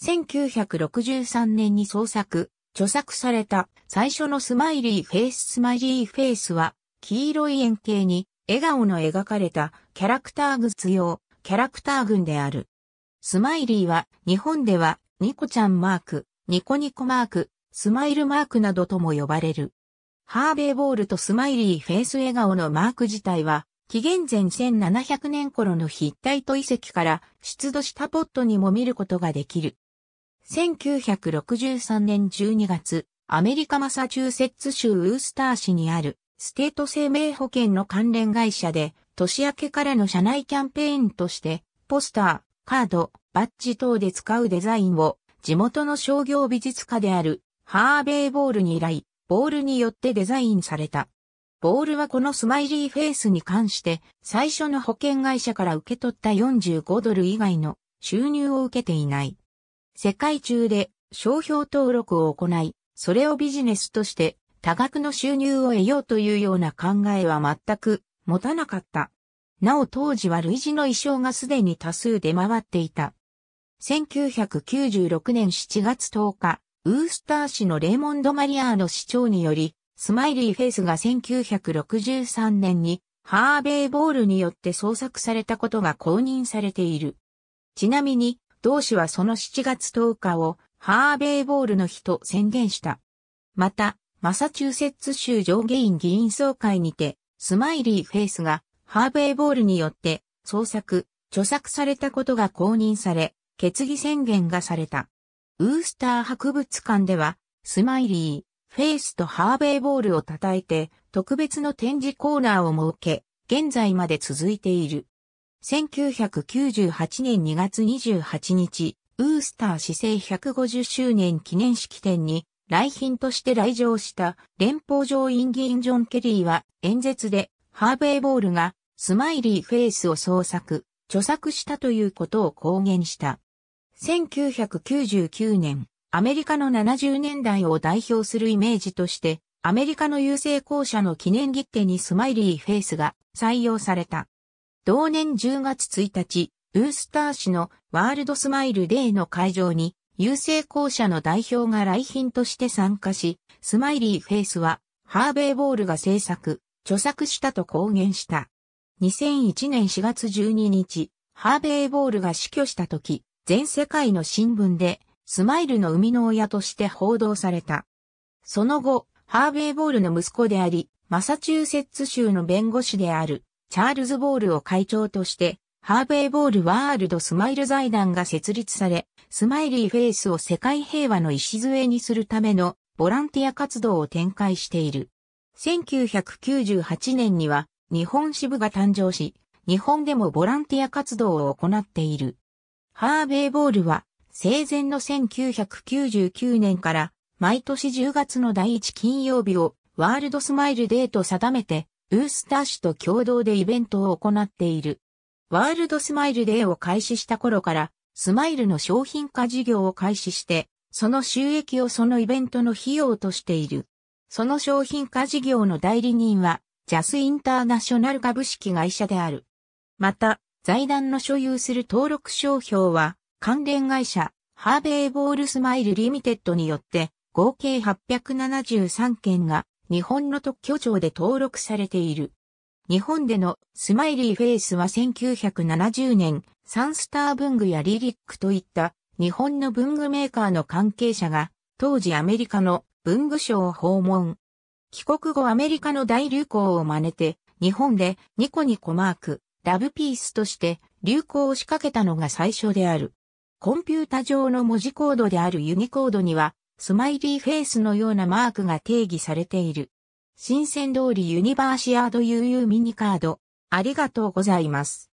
1963年に創作、著作された最初のスマイリーフェイススマイリーフェイスは、黄色い円形に笑顔の描かれたキャラクターグズ用、キャラクター群である。スマイリーは日本ではニコちゃんマーク、ニコニコマーク、スマイルマークなどとも呼ばれる。ハーベイボールとスマイリーフェイス笑顔のマーク自体は、紀元前1700年頃の筆体と遺跡から出土したポットにも見ることができる。1963年12月、アメリカマサチューセッツ州ウースター市にあるステート生命保険の関連会社で、年明けからの社内キャンペーンとして、ポスター、カード、バッジ等で使うデザインを、地元の商業美術家である、ハーベイボールに依頼、ボールによってデザインされた。ボールはこのスマイリーフェイスに関して、最初の保険会社から受け取った45ドル以外の収入を受けていない。世界中で商標登録を行い、それをビジネスとして多額の収入を得ようというような考えは全く持たなかった。なお当時は類似の衣装がすでに多数出回っていた。1996年7月10日、ウースター市のレーモンド・マリアーの市長により、スマイリーフェイスが1963年にハーベイボールによって創作されたことが公認されている。ちなみに、同氏はその7月10日をハーベイボールの日と宣言した。また、マサチューセッツ州上下院議員総会にて、スマイリー・フェイスがハーベイボールによって創作、著作されたことが公認され、決議宣言がされた。ウースター博物館では、スマイリー、フェイスとハーベイボールを叩いて、特別の展示コーナーを設け、現在まで続いている。1998年2月28日、ウースター市政150周年記念式典に来賓として来場した連邦上院議員ジョン・ケリーは演説でハーベイ・ボールがスマイリーフェイスを創作、著作したということを公言した。1999年、アメリカの70年代を代表するイメージとして、アメリカの郵政公社の記念切手にスマイリーフェイスが採用された。同年10月1日、ウースター市のワールドスマイルデーの会場に、郵政公社の代表が来賓として参加し、スマイリーフェイスは、ハーベイ・ボールが制作、著作したと公言した。2001年4月12日、ハーベイ・ボールが死去した時、全世界の新聞で、スマイルの生みの親として報道された。その後、ハーベイ・ボールの息子であり、マサチューセッツ州の弁護士であるチャールズ・ボールを会長として、ハーベイ・ボール・ワールド・スマイル財団が設立され、スマイリー・フェイスを世界平和の礎にするためのボランティア活動を展開している。1998年には日本支部が誕生し、日本でもボランティア活動を行っている。ハーベイ・ボールは生前の1999年から毎年10月の第1金曜日をワールドスマイルデーと定めてウースター市と共同でイベントを行っている。ワールドスマイルデーを開始した頃から、スマイルの商品化事業を開始して、その収益をそのイベントの費用としている。その商品化事業の代理人は、ジャスインターナショナル株式会社である。また、財団の所有する登録商標は、関連会社、ハーベイボールスマイルリミテッドによって、合計873件が日本の特許庁で登録されている。日本でのスマイリーフェイスは1970年、サンスター文具やリリックといった日本の文具メーカーの関係者が当時アメリカの文具省を訪問。帰国後アメリカの大流行を真似て日本でニコニコマーク、ラブピースとして流行を仕掛けたのが最初である。コンピュータ上の文字コードであるユニコードにはスマイリーフェイスのようなマークが定義されている。新鮮通りユニバーシアード UU ミニカード、ありがとうございます。